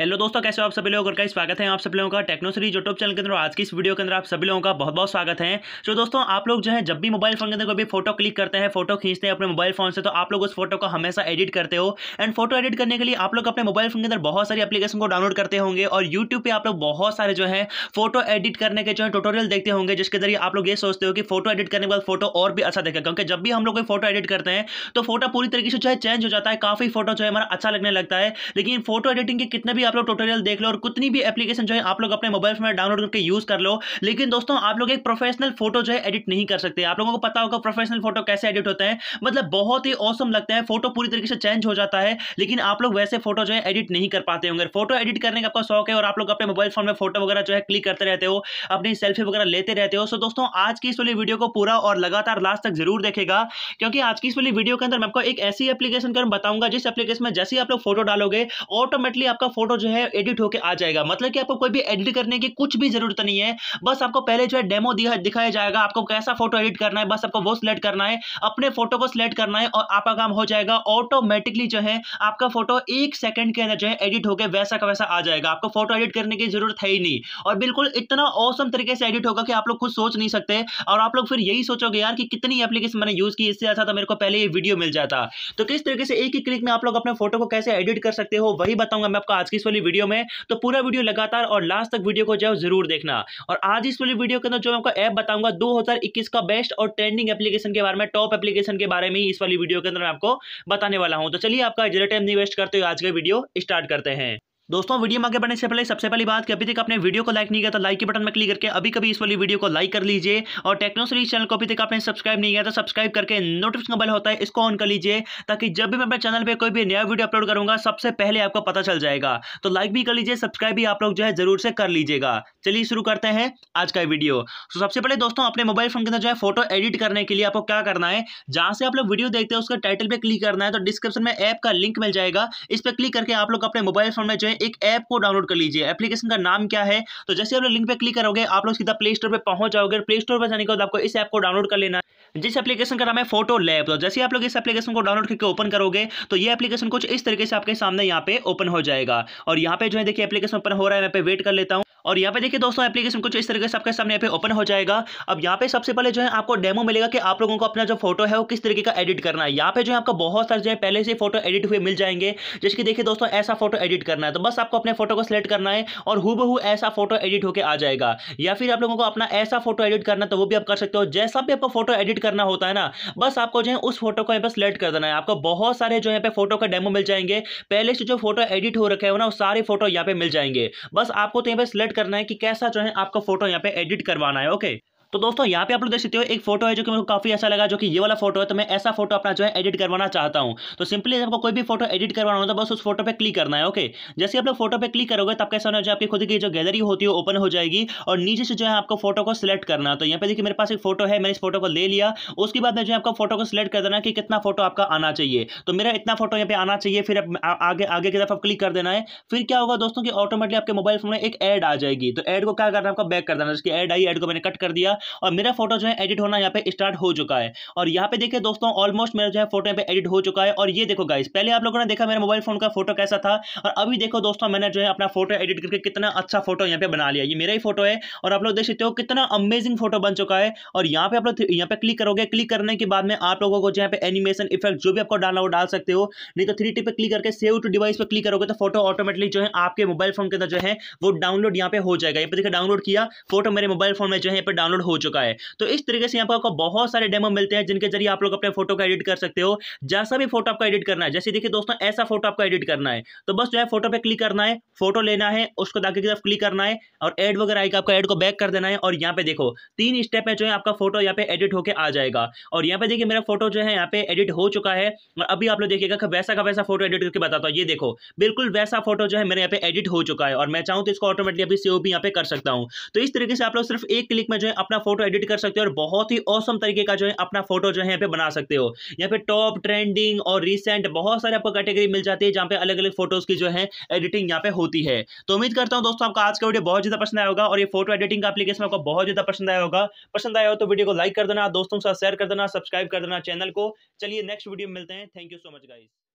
hello दोस्तों कैसे हो आप सभी लोगों का स्वागत है आप सभी लोगों का टेक्नोसरी यूट्यूब चैनल के अंदर आज की इस वीडियो के अंदर आप सभी लोगों का बहुत बहुत स्वागत है तो दोस्तों आप लोग जो है जब भी मोबाइल फोन के अंदर कोई भी फोटो क्लिक करते हैं फोटो खींचते हैं अपने मोबाइल फोन से तो आप लोग उस फोटो को हमेशा एडिट करते हो एंड फोटो एडिट करने के लिए आप लोग अपने मोबाइल फोन के अंदर बहुत सारी एप्लीकेशन को डाउनलोड करते होंगे और यूट्यूब पर आप लोग बहुत सारे जो है फोटो एडिट करने के जो है टोटोरियल देखते होंगे जिसके जरिए आप लोग ये सोचते हो कि फोटो एडिट करने के बाद फोटो और भी अच्छा देखेगा क्योंकि जब भी हम लोग कोई फोटो एडिट करते हैं तो फोटो पूरी तरीके से जो है चेंज हो जाता है काफी फोटो जो है हमारा अच्छा लगने लगता है लेकिन फोटो एडिटिंग के कितने भी आप लोग टोटोरियल देख लो और कितनी भी एप्लीकेशन जो है आप लोग अपने मोबाइल में डाउनलोड करके यूज कर लो लेकिन दोस्तों आप लोग एक प्रोफेशनल फोटो जो है एडिट नहीं कर सकते आप लोगों को पता होगा प्रोफेशनल फोटो कैसे एडिट होते हैं मतलब बहुत ही औसम लगता है फोटो पूरी तरीके से चेंज हो जाता है लेकिन आप लोग वैसे फोटो जो है एडिट नहीं कर पाते होंगे फोटो एडिट करने का आपका शौक है और आप लोग अपने मोबाइल फोन में फोटो वगैरह जो है क्लिक करते रहते हो अपनी सेल्फी वगैरह लेते रहते हो सो दोस्तों आज की इस वाली वीडियो को पूरा और लगातार लास्ट तक जरूर देखेगा क्योंकि आज की इस वाली वीडियो के अंदर मैं आपको एक ऐसी एप्लीकेशन का बताऊंगा जिस एप्लीकेशन में जैसे ही आप लोग फोटो डालोगे ऑटोमेटिकली आपका फोटो जो है एडिट होकर आ जाएगा मतलब कि आपको कोई भी एडिट करने की कुछ भी जरूरत नहीं है बस आपको पहले जो है डेमो दिखाया जाएगा आपको कैसा फोटो एडिट करना है बस आपको वो सिलेक्ट करना है अपने फोटो को सिलेक्ट करना है और आपका काम हो जाएगा ऑटोमेटिकली जो है आपका फोटो एक सेकंड के अंदर जो है एडिट होकर वैसा का वैसा आ जाएगा आपको फोटो एडिट करने की जरूरत है ही नहीं और बिल्कुल इतना औसम तरीके से एडिट होगा कि आप लोग खुद सोच नहीं सकते और आप लोग फिर यही सोचोगे यार कि कितनी एप्लीकेशन मैंने यूज की इससे अच्छा था तो मेरे को पहले ये वीडियो मिल जाता तो किस तरीके से एक ही क्लिक में आप लोग अपने फोटो को कैसे एडिट कर सकते हो वही बताऊंगा मैं आपको आज की इस वाली वीडियो में तो पूरा वीडियो लगातार और लास्ट तक वीडियो को जो जरूर देखना और आज इस वाली वीडियो के अंदर जो मैं आपको ऐप बताऊंगा 2021 का बेस्ट और ट्रेंडिंग एप्लीकेशन के बारे में टॉप एप्लीकेशन के बारे में इस वाली वीडियो के अंदर मैं आपको बताने वाला हूं तो चलिए आपका जरा टाइम नहीं वेस्ट करते हुए आज का वीडियो स्टार्ट करते हैं दोस्तों वीडियो में आगे बढ़ने से पहले सबसे पहली बात कि अभी तक आपने वीडियो को लाइक नहीं किया तो लाइक के बटन में क्लिक करके अभी कभी इस वाली वीडियो को लाइक कर लीजिए और टेक्नो सीरीज चैनल को अभी तक आपने सब्सक्राइब नहीं किया तो सब्सक्राइब करके नोटिफिकेशन बल होता है इसको ऑन कर लीजिए ताकि जब भी मैं अपने चैनल पर कोई भी नया वीडियो अपलोड करूंगा सबसे पहले आपको पता चल जाएगा तो लाइक भी कर लीजिए सब्सक्राइब भी आप लोग जो है जरूर से कर लीजिएगा चलिए शुरू करते हैं आज का वीडियो तो सबसे पहले दोस्तों अपने मोबाइल फोन के अंदर जो है फोटो एडिट करने के लिए आपको क्या करना है जहां से आप लोग वीडियो देखते हैं उसका टाइटल पर क्लिक करना है तो डिस्क्रिप्शन में ऐप का लिंक मिल जाएगा इस पर क्लिक करके आप लोग अपने मोबाइल फोन में जो है एक ऐप को डाउनलोड कर लीजिए एप्लीकेशन का नाम क्या है तो जैसे आप लोग लिंक पर क्लिक करोगे आप लोग सीधा प्ले स्टोर पर पहुंच जाओगे प्ले स्टोर पर जाने के बाद आपको इस ऐप को डाउनलोड कर लेना जिस एप्लीकेशन का नाम है फोटो लैब तो जैसे आप लोग इस एप्लीकेशन को डाउनलोड करके ओपन करोगे तो ये एप्लीकेशन कुछ इस तरीके से आपके सामने यहाँ पे ओपन हो जाएगा और यहाँ पे जो है देखिए एप्लीकेशन ओपन हो रहा है मैं पे वेट कर लेता हूँ और यहाँ पे देखिए दोस्तों एप्लीकेशन कुछ इस तरीके से आपके सामने यहाँ पे ओपन हो जाएगा अब यहाँ पे सबसे पहले जो है आपको डेमो मिलेगा कि आप लोगों को अपना जो फोटो है वो किस तरीके का एडिट करना है यहाँ पे जो है आपको बहुत सारे जो है पहले से फोटो एडिट हुए मिल जाएंगे कि देखिए दोस्तों ऐसा फोटो एडिट करना है तो बस आपको अपने फोटो को सिलेक्ट करना है और हु ऐसा फोटो एडिट होकर आ जाएगा या फिर आप लोगों को अपना ऐसा फोटो एडिट करना है तो वो भी आप कर सकते हो जैसा भी आपको फोटो एडिट करना होता है ना बस आपको जो है उस फोटो को यहाँ पर सिलेक्ट कर देना है आपको बहुत सारे जो यहाँ पे फोटो का डेमो मिल जाएंगे पहले से जो फोटो एडिट हो रखे हो ना वो सारे फोटो यहाँ पे मिल जाएंगे बस आपको तो यहाँ पर सिलेक्ट डिसाइड करना है कि कैसा जो है आपका फोटो यहाँ पे एडिट करवाना है ओके तो दोस्तों यहाँ पे आप लोग देख सकते हो एक फोटो है जो कि मेरे को काफी अच्छा लगा जो कि ये वाला फोटो है तो मैं ऐसा फोटो अपना जो है एडिट करवाना चाहता हूँ तो सिंपली आपको कोई भी फोटो एडिट करवाना होता तो है बस उस फोटो पे क्लिक करना है ओके जैसे आप लोग फोटो पर क्लिक करोगे तब कैसे होना जो आपकी खुद की जो गैलरी होती है ओपन हो जाएगी और नीचे से जो है आपको फोटो को सिलेक्ट करना तो यहाँ पे देखिए मेरे पास एक फोटो है मैंने इस फोटो को ले लिया उसके बाद में जो है आपको फोटो को सिलेक्ट कर देना कि कितना फोटो आपका आना चाहिए तो मेरा इतना फोटो यहाँ पे आना चाहिए फिर आगे आगे की तरफ आप क्लिक कर देना है फिर क्या होगा दोस्तों की ऑटोमेटिकली आपके मोबाइल फोन में एक एड आ जाएगी तो ऐड को क्या करना है आपको बैक कर देना जिसकी एड आई एड को मैंने कट कर दिया और मेरा फोटो जो है एडिट होना यहाँ पे स्टार्ट हो चुका है और यहाँ पे देखिए दोस्तों ऑलमोस्ट मेरा जो है फोटो यहाँ पे एडिट हो चुका है और ये देखो गाइस पहले आप लोगों ने देखा मेरे मोबाइल फोन का फोटो कैसा था और अभी देखो दोस्तों मैंने जो है अपना फोटो एडिट करके कितना अच्छा फोटो यहाँ पे बना लिया ये मेरा ही फोटो है और आप लोग देख सकते हो कितना अमेजिंग फोटो बन चुका है और यहाँ पे आप लोग यहाँ पे क्लिक करोगे क्लिक करने के बाद में आप लोगों को जो यहाँ पे एनिमेशन इफेक्ट जो भी आपको डालना हो डाल सकते हो नहीं तो थ्री पे क्लिक करके सेव टू डिवाइस पर क्लिक करोगे तो फोटो ऑटोमेटिकली जो है आपके मोबाइल फोन के अंदर जो है वो डाउनलोड यहाँ पे हो जाएगा यहाँ पे देखिए डाउनलोड किया फोटो मेरे मोबाइल फोन में जो है यहाँ पे डाउनलोड हो चुका है तो इस तरीके से यहाँ पर आपको बहुत सारे डेमो मिलते हैं जिनके जरिए आप लोग अपने फोटो का एडिट कर सकते हो जैसा भी फोटो आपका एडिट करना है जैसे देखिए दोस्तों ऐसा फोटो आपका एडिट करना है तो बस जो है फोटो पर क्लिक करना है फोटो लेना है उसको दागे की तरफ क्लिक करना है और एड वगैरह आएगा आपका एड को बैक कर देना है और यहाँ पे देखो तीन स्टेप में जो है आपका फोटो यहाँ पे एडिट होकर आ जाएगा और यहाँ पे देखिए मेरा फोटो जो है यहाँ पे एडिट हो चुका है और अभी आप लोग देखिएगा वैसा का वैसा फोटो एडिट करके बताता हूँ ये देखो बिल्कुल वैसा फोटो जो है मेरे यहाँ पे एडिट हो चुका है और मैं चाहूँ तो इसको ऑटोमेटिकली अभी सेव भी यहाँ पे कर सकता हूँ तो इस तरीके से आप लोग सिर्फ एक क्लिक में जो है अपना अपना फोटो एडिट कर सकते हो और बहुत ही औसम तरीके का जो है अपना फोटो जो है यहाँ पे बना सकते हो यहाँ पे टॉप ट्रेंडिंग और रिसेंट बहुत सारे आपको कैटेगरी मिल जाती है जहाँ पे अलग अलग फोटोज की जो है एडिटिंग यहाँ पे होती है तो उम्मीद करता हूँ दोस्तों आपका आज का वीडियो बहुत ज्यादा पसंद आया होगा और ये फोटो एडिटिंग का अपलीकेशन आपको बहुत ज्यादा पसंद आया होगा पसंद आया हो तो वीडियो को लाइक कर देना दोस्तों के साथ शेयर कर देना सब्सक्राइब कर देना चैनल को चलिए नेक्स्ट वीडियो मिलते हैं thank you so much guys